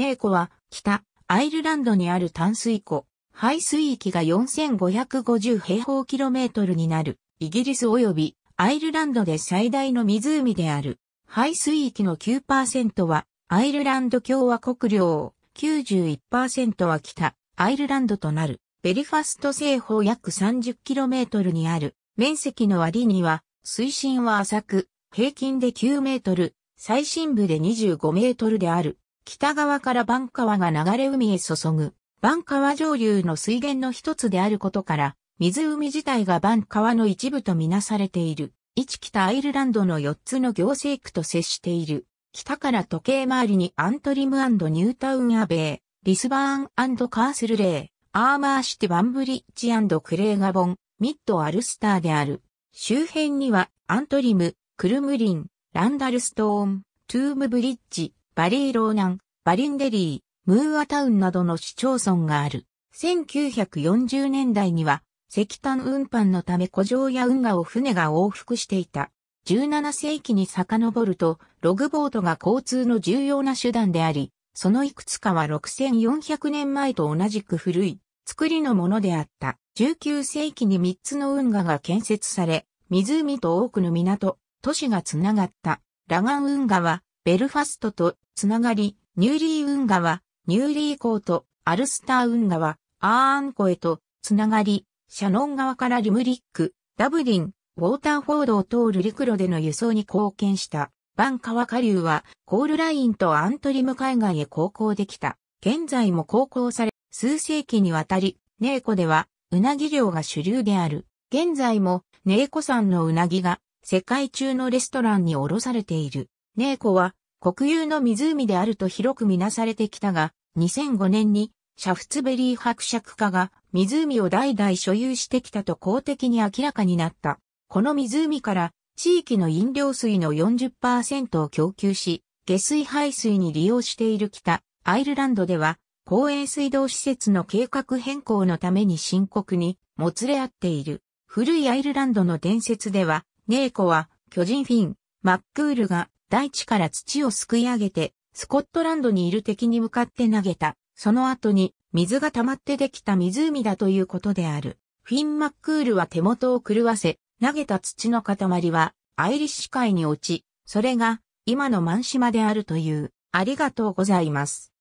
ネー湖は北アイルランドにある淡水湖、排水域が4550平方キロメートルになる、イギリス及びアイルランドで最大の湖である。排水域の9%はアイルランド共和国領、91%は北アイルランドとなる。ベリファスト西方約 30km にある面積の割には水深は浅く平均で9メートル、最深部で25メートルである。北側からバン川が流れ海へ注ぐ、バン川上流の水源の一つであることから、湖自体がバン川の一部とみなされている。一北アイルランドの4つの行政区と接している。北から時計回りにアントリムニュータウンアベイ、リスバーンカースルレイ、アーマーシティバンブリッジクレーガボン、ミッドアルスターである。周辺にはアントリム、クルムリン、ランダルストーン、トゥームブリッジ、バリーローナン、バリンデリー、ムーアタウンなどの市町村がある。1940年代には石炭運搬のため古城や運河を船が往復していた。17世紀に遡ると、ログボートが交通の重要な手段であり、そのいくつかは6400年前と同じく古い作りのものであった。19世紀に3つの運河が建設され、湖と多くの港、都市がつながった。ラガン運河はベルファストとつながり、ニューリー運河は、ニューリー港とアルスター運河は、アーン湖へとつながり、シャノン川からリムリック、ダブリン、ウォーターフォードを通る陸路での輸送に貢献した。バン川下流は、コールラインとアントリム海岸へ航行できた。現在も航行され、数世紀にわたり、ネーコでは、うなぎ漁が主流である。現在も、ネーコ産のうなぎが、世界中のレストランにおろされている。ネーコは国有の湖であると広くみなされてきたが、2005年にシャフツベリー伯爵家が湖を代々所有してきたと公的に明らかになった。この湖から地域の飲料水の40%を供給し、下水排水に利用している北アイルランドでは、公営水道施設の計画変更のために深刻にもつれ合っている。古いアイルランドの伝説では、ネーコは巨人フィン、マックールが大地から土をすくい上げて、スコットランドにいる敵に向かって投げた。その後に、水が溜まってできた湖だということである。フィン・マックールは手元を狂わせ、投げた土の塊は、アイリッシュ海に落ち、それが、今の満島であるという。ありがとうございます。